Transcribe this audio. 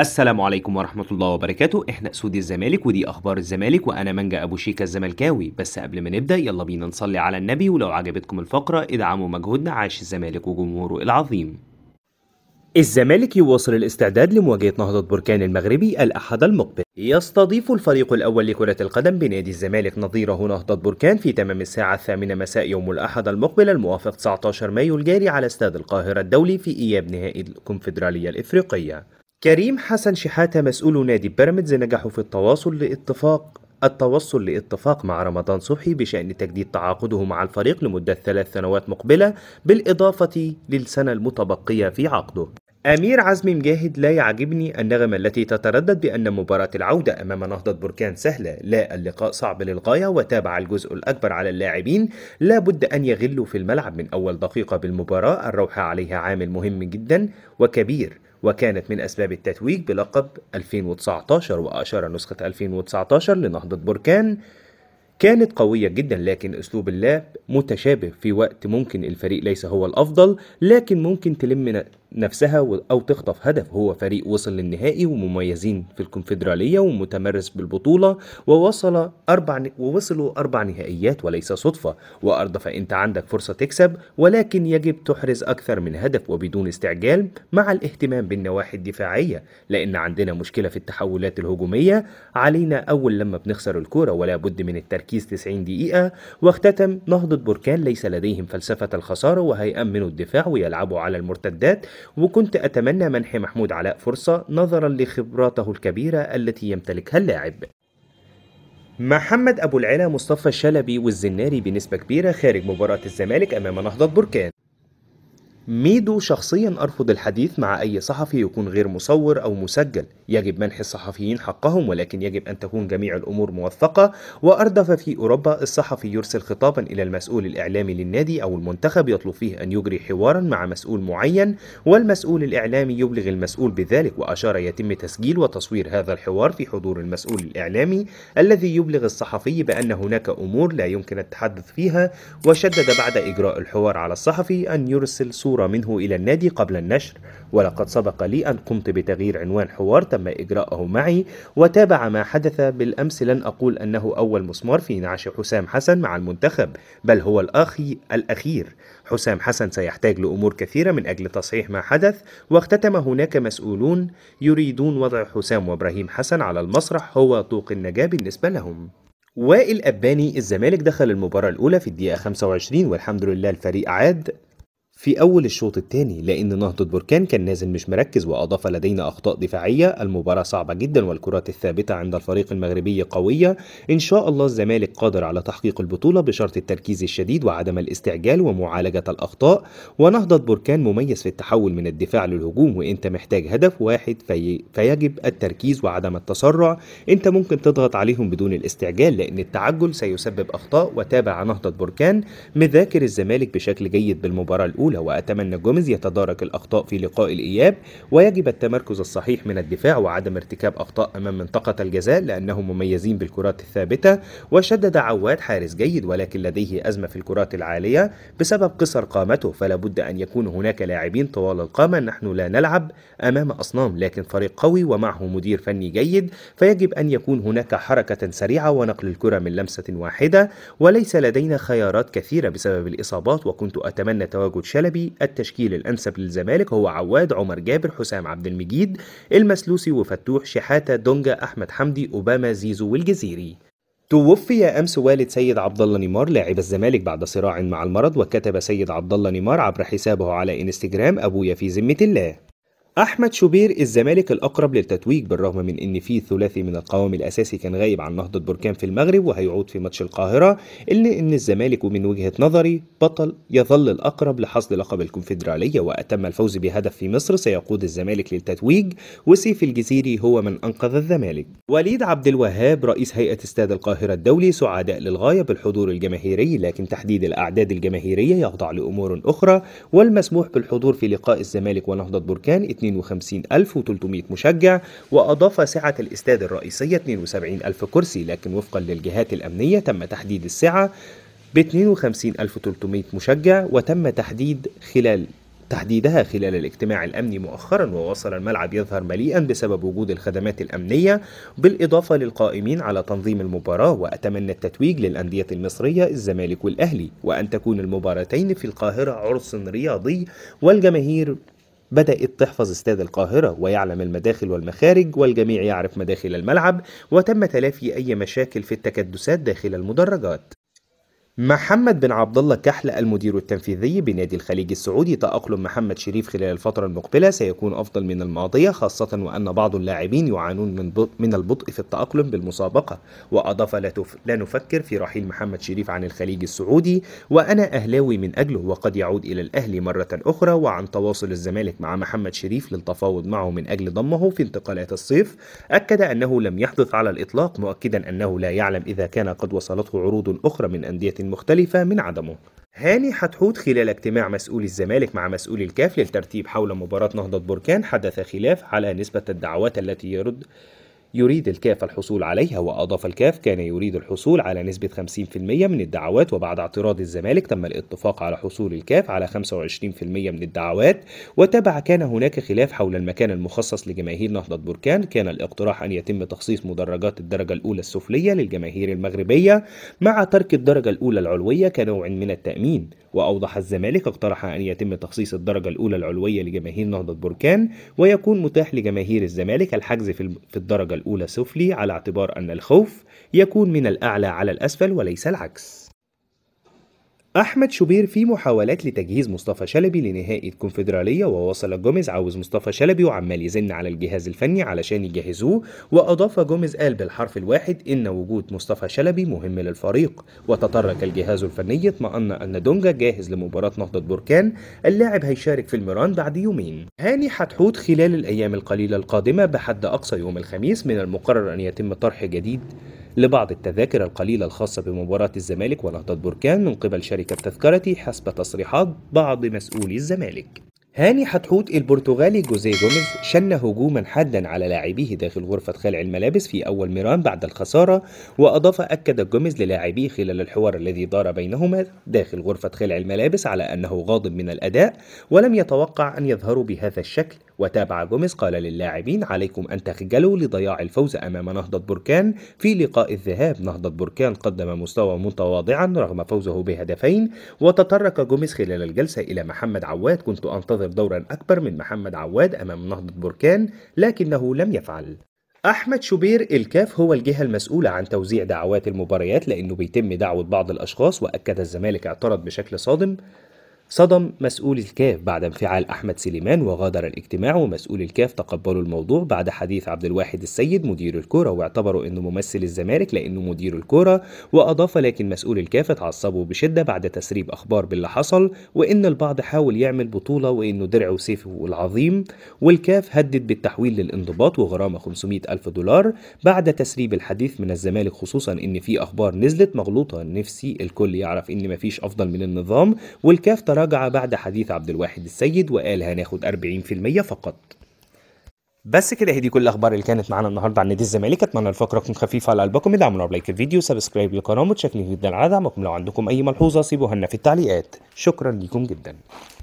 السلام عليكم ورحمة الله وبركاته احنا اسود الزمالك ودي اخبار الزمالك وانا منجا ابو شيكا الزملكاوي بس قبل ما نبدأ يلا بينا نصلي على النبي ولو عجبتكم الفقرة ادعموا مجهودنا عاش الزمالك وجمهوره العظيم الزمالك يواصل الاستعداد لمواجهة نهضة بركان المغربي الأحد المقبل يستضيف الفريق الأول لكرة القدم بنادي الزمالك نظيره نهضة بركان في تمام الساعة الثامنة مساء يوم الأحد المقبل الموافق 19 مايو الجاري على استاد القاهرة الدولي في إياب نهائي الكونفدرالية الإفريقية كريم حسن شحاتة مسؤول نادي بيراميدز نجحوا في التواصل لاتفاق التوصل لاتفاق مع رمضان صبحي بشأن تجديد تعاقده مع الفريق لمدة ثلاث سنوات مقبلة بالإضافة للسنة المتبقية في عقده أمير عزمي مجاهد لا يعجبني النغمة التي تتردد بأن مباراة العودة أمام نهضة بركان سهلة لا اللقاء صعب للغاية وتابع الجزء الأكبر على اللاعبين لا بد أن يغلوا في الملعب من أول دقيقة بالمباراة الروح عليها عامل مهم جدا وكبير وكانت من أسباب التتويج بلقب 2019 وأشار نسخة 2019 لنهضة بركان كانت قوية جدا لكن أسلوب اللعب متشابه في وقت ممكن الفريق ليس هو الأفضل لكن ممكن تلم نفسها أو تخطف هدف هو فريق وصل للنهائي ومميزين في الكونفدرالية ومتمرس بالبطولة ووصل أربع ووصلوا أربع نهائيات وليس صدفة وأرض فأنت عندك فرصة تكسب ولكن يجب تحرز أكثر من هدف وبدون استعجال مع الاهتمام بالنواحي الدفاعية لأن عندنا مشكلة في التحولات الهجومية علينا أول لما بنخسر الكورة ولا بد من التركيز 90 دقيقة واختتم نهضة بركان ليس لديهم فلسفة الخسارة وهيأمنوا الدفاع ويلعبوا على المرتدات وكنت أتمنى منح محمود علاء فرصة نظرا لخبراته الكبيرة التي يمتلكها اللاعب محمد أبو العلا مصطفى الشلبي والزناري بنسبة كبيرة خارج مباراة الزمالك أمام نهضة بركان ميدو شخصيا أرفض الحديث مع أي صحفي يكون غير مصور أو مسجل يجب منح الصحفيين حقهم ولكن يجب أن تكون جميع الأمور موثقة وأردف في أوروبا الصحفي يرسل خطابا إلى المسؤول الإعلامي للنادي أو المنتخب يطلب فيه أن يجري حوارا مع مسؤول معين والمسؤول الإعلامي يبلغ المسؤول بذلك وأشار يتم تسجيل وتصوير هذا الحوار في حضور المسؤول الإعلامي الذي يبلغ الصحفي بأن هناك أمور لا يمكن التحدث فيها وشدد بعد إجراء الحوار على الصحفي أن يرسل صورة الصورة منه إلى النادي قبل النشر ولقد سبق لي أن قمت بتغيير عنوان حوار تم إجراءه معي وتابع ما حدث بالأمس لن أقول أنه أول مسمار في نعش حسام حسن مع المنتخب بل هو الأخي الأخير حسام حسن سيحتاج لأمور كثيرة من أجل تصحيح ما حدث واختتم هناك مسؤولون يريدون وضع حسام وإبراهيم حسن على المسرح هو طوق النجاة بالنسبة لهم وائل أباني الزمالك دخل المباراة الأولى في الدقيقة 25 والحمد لله الفريق عاد في أول الشوط الثاني لأن نهضة بركان كان نازل مش مركز وأضاف لدينا أخطاء دفاعية المباراة صعبة جدا والكرات الثابتة عند الفريق المغربي قوية إن شاء الله الزمالك قادر على تحقيق البطولة بشرط التركيز الشديد وعدم الاستعجال ومعالجة الأخطاء ونهضة بركان مميز في التحول من الدفاع للهجوم وأنت محتاج هدف واحد في فيجب التركيز وعدم التسرع أنت ممكن تضغط عليهم بدون الاستعجال لأن التعجل سيسبب أخطاء وتابع نهضة بركان مذاكر الزمالك بشكل جيد بالمباراة الأولى الأولى وأتمنى جوميز يتدارك الأخطاء في لقاء الإياب ويجب التمركز الصحيح من الدفاع وعدم ارتكاب أخطاء أمام منطقة الجزاء لأنهم مميزين بالكرات الثابتة وشدد عواد حارس جيد ولكن لديه أزمة في الكرات العالية بسبب قصر قامته فلا بد أن يكون هناك لاعبين طوال القامة نحن لا نلعب أمام أصنام لكن فريق قوي ومعه مدير فني جيد فيجب أن يكون هناك حركة سريعة ونقل الكرة من لمسة واحدة وليس لدينا خيارات كثيرة بسبب الإصابات وكنت أتمنى تواجد الشلبي التشكيل الأنسب للزمالك هو عواد عمر جابر حسام عبد المجيد المسلوسي وفتوح شحاتة دونجا أحمد حمدي أوباما زيزو والجزيري توفي امس والد سيد عبد الله نيمار لاعب الزمالك بعد صراع مع المرض وكتب سيد عبد الله نيمار عبر حسابه على انستغرام ابويا في ذمه الله أحمد شوبير الزمالك الأقرب للتتويج بالرغم من أن في ثلاثي من القوام الأساسي كان غايب عن نهضة بركان في المغرب وهيعود في ماتش القاهرة إلا أن الزمالك من وجهة نظري بطل يظل الأقرب لحصد لقب الكونفدرالية وأتم الفوز بهدف في مصر سيقود الزمالك للتتويج وسيف الجزيري هو من أنقذ الزمالك وليد عبد الوهاب رئيس هيئة استاد القاهرة الدولي سعداء للغاية بالحضور الجماهيري لكن تحديد الأعداد الجماهيرية يخضع لأمور أخرى والمسموح بالحضور في لقاء الزمالك ونهضة بركان 52300 مشجع وأضاف سعة الاستاد الرئيسية 72000 كرسي لكن وفقا للجهات الأمنية تم تحديد السعة ب 52300 مشجع وتم تحديد خلال تحديدها خلال الاجتماع الأمني مؤخرا ووصل الملعب يظهر مليئا بسبب وجود الخدمات الأمنية بالإضافة للقائمين على تنظيم المباراة وأتمنى التتويج للأندية المصرية الزمالك والأهلي وأن تكون المباراتين في القاهرة عرس رياضي والجماهير بدأت تحفظ استاد القاهرة ويعلم المداخل والمخارج والجميع يعرف مداخل الملعب وتم تلافي أي مشاكل في التكدسات داخل المدرجات محمد بن عبد الله كحل المدير التنفيذي بنادي الخليج السعودي تأقلم محمد شريف خلال الفترة المقبلة سيكون أفضل من الماضية خاصة وأن بعض اللاعبين يعانون من بطء من البطء في التأقلم بالمسابقة وأضاف لا, تف... لا نفكر في رحيل محمد شريف عن الخليج السعودي وأنا أهلاوي من أجله وقد يعود إلى الأهلي مرة أخرى وعن تواصل الزمالك مع محمد شريف للتفاوض معه من أجل ضمه في انتقالات الصيف أكد أنه لم يحدث على الإطلاق مؤكدا أنه لا يعلم إذا كان قد وصلته عروض أخرى من أندية مختلفة من عدمه هاني حتحوت خلال اجتماع مسؤول الزمالك مع مسؤول الكاف للترتيب حول مباراة نهضة بركان حدث خلاف على نسبة الدعوات التي يرد يريد الكاف الحصول عليها وأضاف الكاف كان يريد الحصول على نسبة 50% من الدعوات وبعد اعتراض الزمالك تم الاتفاق على حصول الكاف على 25% من الدعوات وتابع كان هناك خلاف حول المكان المخصص لجماهير نهضة بركان كان الاقتراح أن يتم تخصيص مدرجات الدرجة الأولى السفلية للجماهير المغربية مع ترك الدرجة الأولى العلوية كنوع من التأمين وأوضح الزمالك اقترح أن يتم تخصيص الدرجة الأولى العلوية لجماهير نهضة بركان ويكون متاح لجماهير الزمالك الحجز في الدرجة الأولى سفلي على اعتبار أن الخوف يكون من الأعلى على الأسفل وليس العكس أحمد شوبير في محاولات لتجهيز مصطفى شلبي لنهائي الكونفدرالية ووصل جوميز عاوز مصطفى شلبي وعمال يزن على الجهاز الفني علشان يجهزوه وأضاف جوميز قال بالحرف الواحد إن وجود مصطفى شلبي مهم للفريق وتطرق الجهاز الفني اطمأن أن دونجا جاهز لمباراة نهضة بركان اللاعب هيشارك في الميران بعد يومين هاني حتحوت خلال الأيام القليلة القادمة بحد أقصى يوم الخميس من المقرر أن يتم طرح جديد لبعض التذاكر القليلة الخاصة بمباراة الزمالك ونهضة بركان من قبل شركة تذكرتي حسب تصريحات بعض مسؤولي الزمالك هاني حتحوت البرتغالي جوزيه جوميز شن هجوما حادا على لاعبيه داخل غرفة خلع الملابس في أول ميران بعد الخسارة وأضاف أكد جوميز للاعبيه خلال الحوار الذي دار بينهما داخل غرفة خلع الملابس على أنه غاضب من الأداء ولم يتوقع أن يظهروا بهذا الشكل وتابع جوميز قال للاعبين عليكم أن تخجلوا لضياع الفوز أمام نهضة بركان في لقاء الذهاب نهضة بركان قدم مستوى متواضعا رغم فوزه بهدفين وتطرق جوميز خلال الجلسة إلى محمد عواد كنت أنتظر دورا أكبر من محمد عواد أمام نهضة بركان لكنه لم يفعل أحمد شوبير الكاف هو الجهة المسؤولة عن توزيع دعوات المباريات لأنه بيتم دعوة بعض الأشخاص وأكد الزمالك اعترض بشكل صادم صدم مسؤول الكاف بعد انفعال أحمد سليمان وغادر الاجتماع ومسؤول الكاف تقبلوا الموضوع بعد حديث عبد الواحد السيد مدير الكوره واعتبروا إنه ممثل الزمالك لأنه مدير الكوره وأضاف لكن مسؤول الكاف اتعصبوا بشدة بعد تسريب أخبار باللي حصل وإن البعض حاول يعمل بطولة وإنه درعه وسيفه العظيم والكاف هدد بالتحويل للانضباط وغرامة 500 ألف دولار بعد تسريب الحديث من الزمالك خصوصا إن في أخبار نزلت مغلوطة نفسي الكل يعرف إن مفيش أفضل من النظام والكاف تراجع بعد حديث عبد الواحد السيد وقال هناخد 40% فقط بس كده هي دي كل الاخبار اللي كانت معانا النهارده عن نادي الزمالك اتمنى الفقره تكون خفيفه على قلبكم ادعمونا بلايك الفيديو سبسكرايب للقناه متشكرين جدا على دعمكم لو عندكم اي ملحوظه سيبوها لنا في التعليقات شكرا ليكم جدا